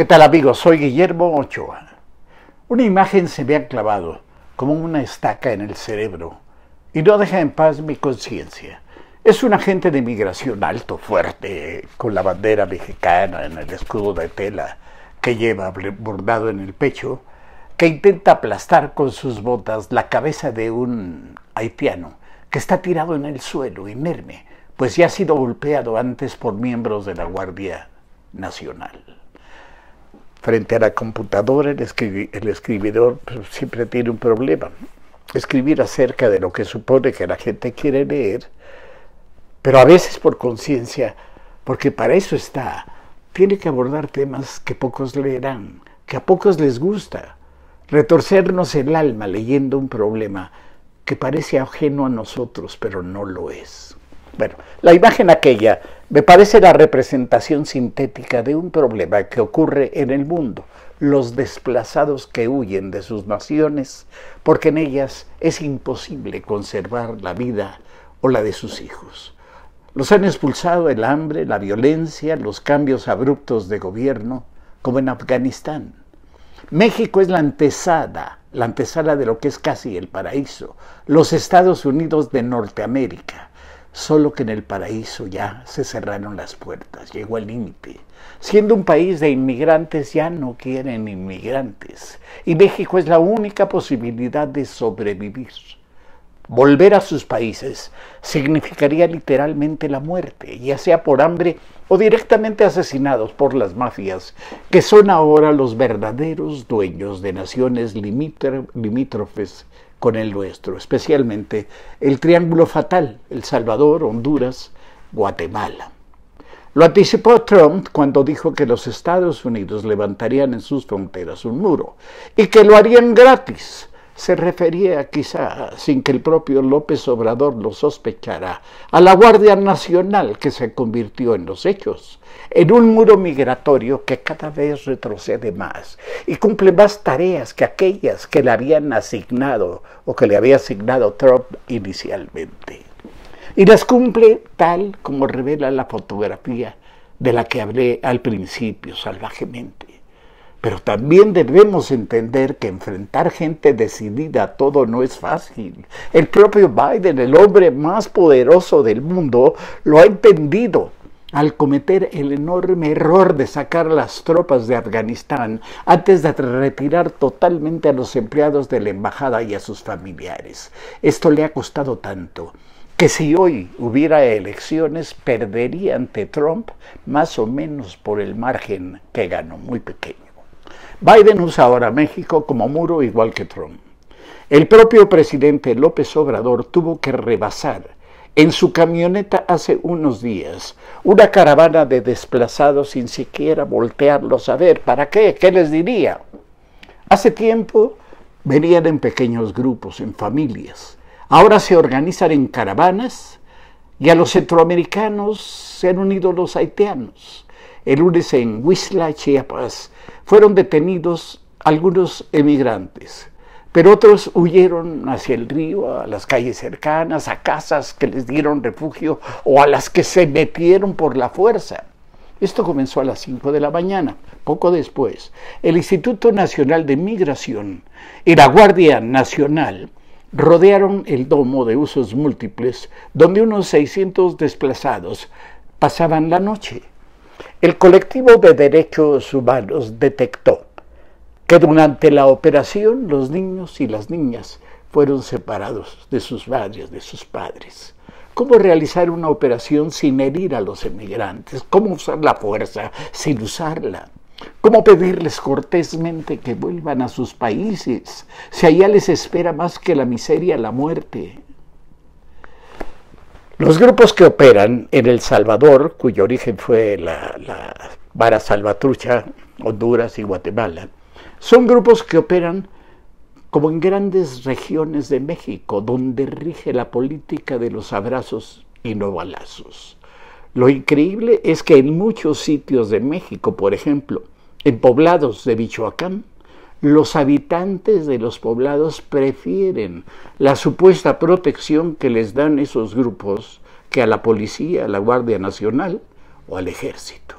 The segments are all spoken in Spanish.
¿Qué tal amigos? Soy Guillermo Ochoa. Una imagen se me ha clavado como una estaca en el cerebro y no deja en paz mi conciencia. Es un agente de migración alto, fuerte, con la bandera mexicana en el escudo de tela que lleva bordado en el pecho, que intenta aplastar con sus botas la cabeza de un haitiano que está tirado en el suelo, inerme, pues ya ha sido golpeado antes por miembros de la Guardia Nacional. Frente a la computadora, el, escribidor siempre tiene un problema. Escribir acerca de lo que supone que la gente quiere leer, pero a veces por conciencia, porque para eso está, tiene que abordar temas que pocos leerán, que a pocos les gusta. Retorcernos el alma leyendo un problema que parece ajeno a nosotros, pero no lo es. Bueno, la imagen aquella me parece la representación sintética de un problema que ocurre en el mundo, los desplazados que huyen de sus naciones, porque en ellas es imposible conservar la vida o la de sus hijos. Los han expulsado el hambre, la violencia, los cambios abruptos de gobierno, como en Afganistán. México es la antesada, la antesala de lo que es casi el paraíso, los Estados Unidos de Norteamérica solo que en el paraíso ya se cerraron las puertas, llegó el límite. Siendo un país de inmigrantes, ya no quieren inmigrantes. Y México es la única posibilidad de sobrevivir. Volver a sus países significaría literalmente la muerte, ya sea por hambre o directamente asesinados por las mafias, que son ahora los verdaderos dueños de naciones limítrofes con el nuestro, especialmente el Triángulo Fatal, El Salvador, Honduras, Guatemala. Lo anticipó Trump cuando dijo que los Estados Unidos levantarían en sus fronteras un muro y que lo harían gratis se refería quizá, sin que el propio López Obrador lo sospechara, a la Guardia Nacional que se convirtió en los hechos, en un muro migratorio que cada vez retrocede más y cumple más tareas que aquellas que le habían asignado o que le había asignado Trump inicialmente. Y las cumple tal como revela la fotografía de la que hablé al principio salvajemente. Pero también debemos entender que enfrentar gente decidida a todo no es fácil. El propio Biden, el hombre más poderoso del mundo, lo ha entendido al cometer el enorme error de sacar las tropas de Afganistán antes de retirar totalmente a los empleados de la embajada y a sus familiares. Esto le ha costado tanto que si hoy hubiera elecciones perdería ante Trump más o menos por el margen que ganó, muy pequeño. Biden usa ahora México como muro igual que Trump. El propio presidente López Obrador tuvo que rebasar en su camioneta hace unos días una caravana de desplazados sin siquiera voltearlos a ver. ¿Para qué? ¿Qué les diría? Hace tiempo venían en pequeños grupos, en familias. Ahora se organizan en caravanas y a los centroamericanos se han unido los haitianos el lunes en Huizla, Chiapas, fueron detenidos algunos emigrantes, pero otros huyeron hacia el río, a las calles cercanas, a casas que les dieron refugio o a las que se metieron por la fuerza. Esto comenzó a las 5 de la mañana. Poco después, el Instituto Nacional de Migración y la Guardia Nacional rodearon el domo de usos múltiples, donde unos 600 desplazados pasaban la noche. El colectivo de derechos humanos detectó que durante la operación los niños y las niñas fueron separados de sus de sus padres. ¿Cómo realizar una operación sin herir a los emigrantes? ¿Cómo usar la fuerza sin usarla? ¿Cómo pedirles cortésmente que vuelvan a sus países si allá les espera más que la miseria, la muerte? Los grupos que operan en El Salvador, cuyo origen fue la, vara salvatrucha, Honduras y Guatemala, son grupos que operan como en grandes regiones de México, donde rige la política de los abrazos y no balazos. Lo increíble es que en muchos sitios de México, por ejemplo, en poblados de Michoacán, los habitantes de los poblados prefieren la supuesta protección que les dan esos grupos que a la policía, a la Guardia Nacional o al ejército.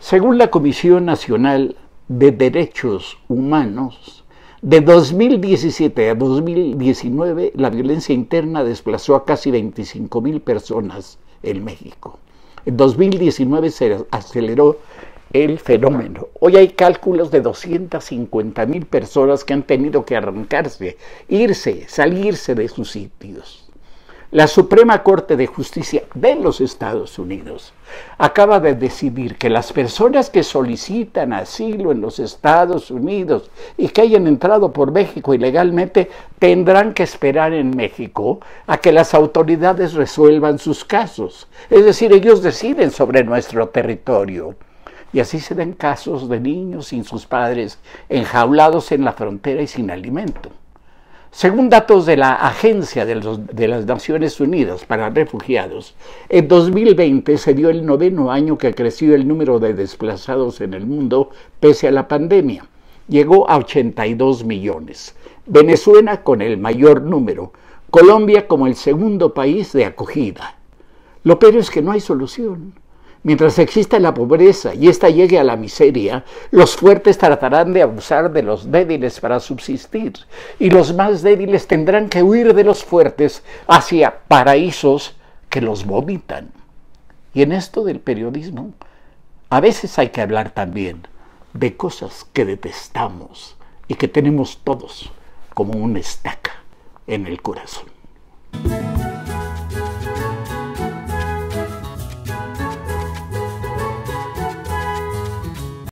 Según la Comisión Nacional de Derechos Humanos, de 2017 a 2019 la violencia interna desplazó a casi 25 mil personas en México. En 2019 se aceleró el fenómeno. Hoy hay cálculos de 250 mil personas que han tenido que arrancarse, irse, salirse de sus sitios. La Suprema Corte de Justicia de los Estados Unidos acaba de decidir que las personas que solicitan asilo en los Estados Unidos y que hayan entrado por México ilegalmente tendrán que esperar en México a que las autoridades resuelvan sus casos. Es decir, ellos deciden sobre nuestro territorio y así se dan casos de niños sin sus padres, enjaulados en la frontera y sin alimento. Según datos de la Agencia de, las Naciones Unidas para Refugiados, en 2020 se dio el noveno año que ha crecido el número de desplazados en el mundo pese a la pandemia. Llegó a 82 millones. Venezuela con el mayor número, Colombia como el segundo país de acogida. Lo peor es que no hay solución. Mientras exista la pobreza y ésta llegue a la miseria, los fuertes tratarán de abusar de los débiles para subsistir, y los más débiles tendrán que huir de los fuertes hacia paraísos que los vomitan. Y en esto del periodismo, a veces hay que hablar también de cosas que detestamos y que tenemos todos como una estaca en el corazón.